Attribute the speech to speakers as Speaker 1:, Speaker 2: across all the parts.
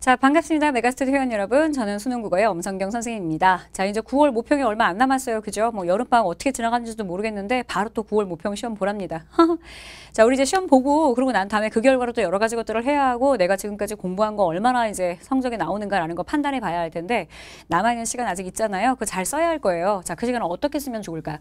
Speaker 1: 자, 반갑습니다. 메가스튜디오 회원 여러분. 저는 수능국어의 엄성경 선생님입니다. 자, 이제 9월 모평이 얼마 안 남았어요. 그죠? 뭐 여름방학 어떻게 지나가는지도 모르겠는데 바로 또 9월 모평 시험 보랍니다. 자, 우리 이제 시험 보고 그리고 난 다음에 그 결과로 또 여러 가지 것들을 해야 하고 내가 지금까지 공부한 거 얼마나 이제 성적이 나오는가라는 거 판단해 봐야 할 텐데 남아있는 시간 아직 있잖아요. 그거 잘 써야 할 거예요. 자, 그 시간을 어떻게 쓰면 좋을까?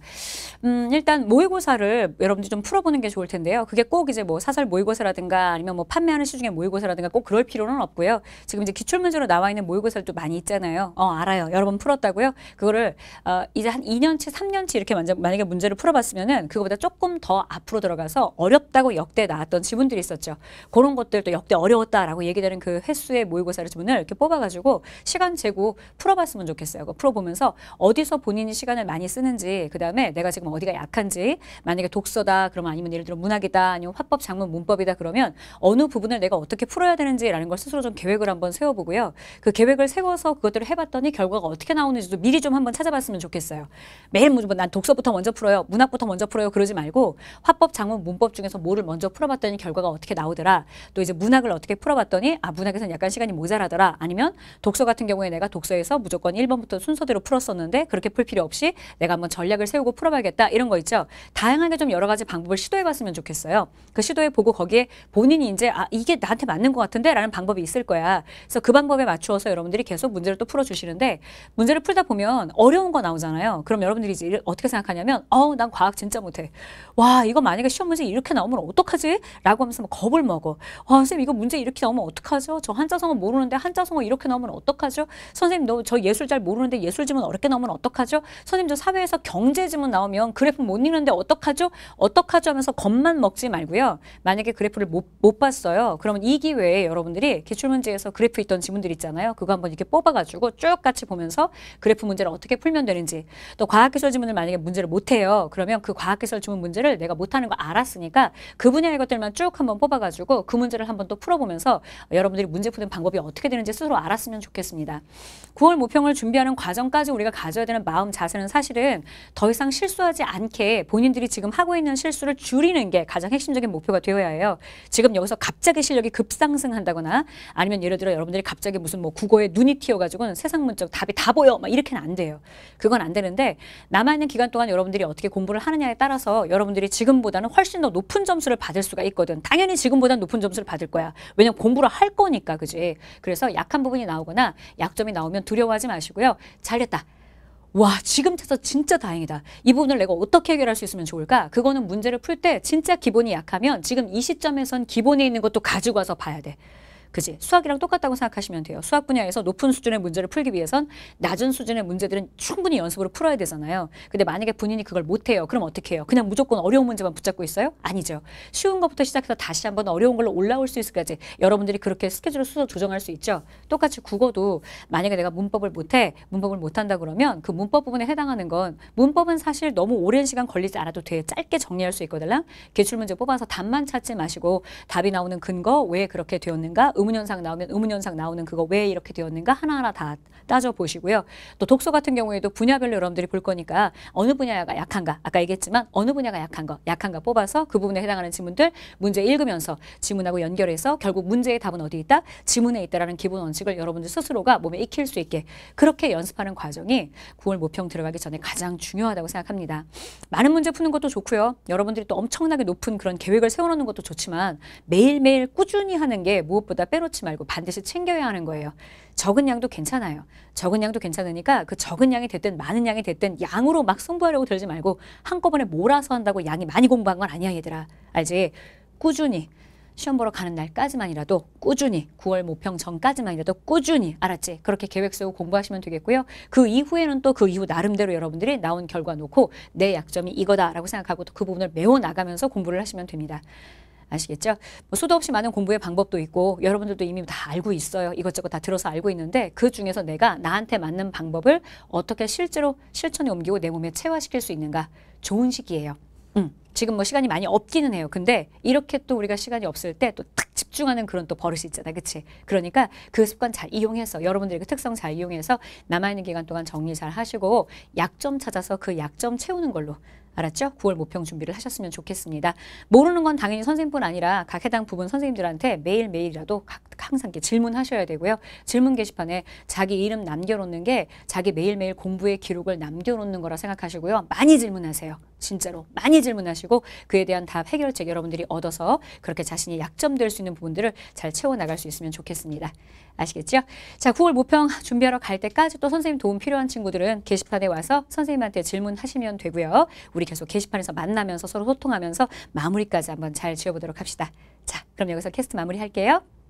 Speaker 1: 음, 일단 모의고사를 여러분들이 좀 풀어보는 게 좋을 텐데요. 그게 꼭 이제 뭐 사설 모의고사라든가 아니면 뭐 판매하는 시중에 모의고사라든가 꼭 그럴 필요는 없고요. 지금 이제 기출문제로 나와 있는 모의고사를 또 많이 있잖아요. 어, 알아요. 여러 번 풀었다고요? 그거를 어, 이제 한 2년치, 3년치 이렇게 만약, 만약에 문제를 풀어봤으면 그거보다 조금 더 앞으로 들어가서 어렵다고 역대 나왔던 지문들이 있었죠. 그런 것들도 역대 어려웠다라고 얘기되는 그 횟수의 모의고사를 지문을 이렇게 뽑아가지고 시간 재고 풀어봤으면 좋겠어요. 풀어보면서 어디서 본인이 시간을 많이 쓰는지 그 다음에 내가 지금 어디가 약한지 만약에 독서다 그러면 아니면 예를 들어 문학이다 아니면 화법, 장문, 문법이다 그러면 어느 부분을 내가 어떻게 풀어야 되는지라는 걸 스스로 좀 계획을 하고 한번 세워보고요. 그 계획을 세워서 그것들을 해봤더니 결과가 어떻게 나오는지도 미리 좀 한번 찾아봤으면 좋겠어요. 매일 뭐난 독서부터 먼저 풀어요. 문학부터 먼저 풀어요. 그러지 말고 화법, 장문, 문법 중에서 뭐를 먼저 풀어봤더니 결과가 어떻게 나오더라. 또 이제 문학을 어떻게 풀어봤더니 아 문학에서는 약간 시간이 모자라더라. 아니면 독서 같은 경우에 내가 독서에서 무조건 1번부터 순서대로 풀었었는데 그렇게 풀 필요 없이 내가 한번 전략을 세우고 풀어봐야겠다. 이런 거 있죠. 다양하게 좀 여러 가지 방법을 시도해봤으면 좋겠어요. 그 시도해보고 거기에 본인이 이제 아 이게 나한테 맞는 것 같은데 라는 방법이 있을 거야. 그래서 그 방법에 맞추어서 여러분들이 계속 문제를 또 풀어주시는데 문제를 풀다 보면 어려운 거 나오잖아요. 그럼 여러분들이 이제 어떻게 생각하냐면 어우 난 과학 진짜 못해. 와 이거 만약에 시험 문제 이렇게 나오면 어떡하지? 라고 하면서 막 겁을 먹어. 와 어, 선생님 이거 문제 이렇게 나오면 어떡하죠? 저 한자성어 모르는데 한자성어 이렇게 나오면 어떡하죠? 선생님 너저 예술 잘 모르는데 예술 지문 어렵게 나오면 어떡하죠? 선생님 저 사회에서 경제 지문 나오면 그래프 못 읽는데 어떡하죠? 어떡하죠? 하면서 겁만 먹지 말고요. 만약에 그래프를 못, 못 봤어요. 그러면 이 기회에 여러분들이 기출문제에서 그래프 있던 지문들 있잖아요. 그거 한번 이렇게 뽑아가지고 쭉 같이 보면서 그래프 문제를 어떻게 풀면 되는지 또 과학기술 지문을 만약에 문제를 못해요. 그러면 그 과학기술 지문 문제를 내가 못하는 거 알았으니까 그 분야의 것들만 쭉 한번 뽑아가지고 그 문제를 한번 또 풀어보면서 여러분들이 문제 푸는 방법이 어떻게 되는지 스스로 알았으면 좋겠습니다. 9월 모평을 준비하는 과정까지 우리가 가져야 되는 마음 자세는 사실은 더 이상 실수하지 않게 본인들이 지금 하고 있는 실수를 줄이는 게 가장 핵심적인 목표가 되어야 해요. 지금 여기서 갑자기 실력이 급상승한다거나 아니면 예를 들어 들어 여러분들이 갑자기 무슨 뭐 국어에 눈이 튀어가지고는 세상 문적 답이 다 보여 막 이렇게는 안 돼요. 그건 안 되는데 남아있는 기간 동안 여러분들이 어떻게 공부를 하느냐에 따라서 여러분들이 지금보다는 훨씬 더 높은 점수를 받을 수가 있거든. 당연히 지금보다 높은 점수를 받을 거야. 왜냐면 공부를 할 거니까 그지. 그래서 약한 부분이 나오거나 약점이 나오면 두려워하지 마시고요. 잘했다. 와 지금 돼서 진짜 다행이다. 이 부분을 내가 어떻게 해결할 수 있으면 좋을까? 그거는 문제를 풀 때 진짜 기본이 약하면 지금 이 시점에선 기본에 있는 것도 가지고 와서 봐야 돼. 그지? 수학이랑 똑같다고 생각하시면 돼요. 수학 분야에서 높은 수준의 문제를 풀기 위해선 낮은 수준의 문제들은 충분히 연습으로 풀어야 되잖아요. 근데 만약에 본인이 그걸 못해요. 그럼 어떻게 해요? 그냥 무조건 어려운 문제만 붙잡고 있어요? 아니죠. 쉬운 것부터 시작해서 다시 한번 어려운 걸로 올라올 수 있을까지 여러분들이 그렇게 스케줄을 수서 조정할 수 있죠. 똑같이 국어도 만약에 내가 문법을 못해, 문법을 못한다 그러면 그 문법 부분에 해당하는 건 문법은 사실 너무 오랜 시간 걸리지 않아도 돼. 짧게 정리할 수 있거든. 요 기출문제 뽑아서 답만 찾지 마시고 답이 나오는 근거 왜 그렇게 되었는가 의문현상 나오면 의문현상 나오는 그거 왜 이렇게 되었는가 하나하나 다 따져보시고요. 또 독서 같은 경우에도 분야별로 여러분들이 볼 거니까 어느 분야가 약한가 아까 얘기했지만 어느 분야가 약한 거 약한가 뽑아서 그 부분에 해당하는 지문들 문제 읽으면서 지문하고 연결해서 결국 문제의 답은 어디 있다? 지문에 있다라는 기본 원칙을 여러분들 스스로가 몸에 익힐 수 있게 그렇게 연습하는 과정이 9월 모평 들어가기 전에 가장 중요하다고 생각합니다. 많은 문제 푸는 것도 좋고요. 여러분들이 또 엄청나게 높은 그런 계획을 세워놓는 것도 좋지만 매일매일 꾸준히 하는 게 무엇보다 빼놓지 말고 반드시 챙겨야 하는 거예요. 적은 양도 괜찮아요. 적은 양도 괜찮으니까 그 적은 양이 됐든 많은 양이 됐든 양으로 막 승부하려고 들지 말고 한꺼번에 몰아서 한다고 양이 많이 공부한 건 아니야 얘들아. 알지? 꾸준히 시험 보러 가는 날까지만이라도 꾸준히 9월 모평 전까지만이라도 꾸준히 알았지? 그렇게 계획 세우고 공부하시면 되겠고요. 그 이후에는 또 그 이후 나름대로 여러분들이 나온 결과 놓고 내 약점이 이거다라고 생각하고 또 그 부분을 메워 나가면서 공부를 하시면 됩니다. 아시겠죠? 뭐 수도 없이 많은 공부의 방법도 있고 여러분들도 이미 다 알고 있어요. 이것저것 다 들어서 알고 있는데 그 중에서 내가 나한테 맞는 방법을 어떻게 실제로 실천에 옮기고 내 몸에 체화시킬 수 있는가 좋은 시기예요. 음, 지금 뭐 시간이 많이 없기는 해요. 근데 이렇게 또 우리가 시간이 없을 때또탁 집중하는 그런 또 버릇이 있잖아 그치? 그러니까 그 습관 잘 이용해서 여러분들의 그 특성 잘 이용해서 남아있는 기간 동안 정리 잘 하시고 약점 찾아서 그 약점 채우는 걸로 알았죠? 9월 모평 준비를 하셨으면 좋겠습니다. 모르는 건 당연히 선생뿐 님 아니라 각 해당 부분 선생님들한테 매일매일이라도 항상 질문하셔야 되고요. 질문 게시판에 자기 이름 남겨놓는 게 자기 매일매일 공부의 기록을 남겨놓는 거라 생각하시고요. 많이 질문하세요. 진짜로 많이 질문하시고 그에 대한 답 해결책 여러분들이 얻어서 그렇게 자신이 약점될 수 있는 부분들을 잘 채워나갈 수 있으면 좋겠습니다. 아시겠죠? 자, 9월 모평 준비하러 갈 때까지 또 선생님 도움 필요한 친구들은 게시판에 와서 선생님한테 질문하시면 되고요. 우리 우리 계속 게시판에서 만나면서 서로 소통하면서 마무리까지 한번 잘 지어보도록 합시다. 자, 그럼 여기서 캐스트 마무리할게요.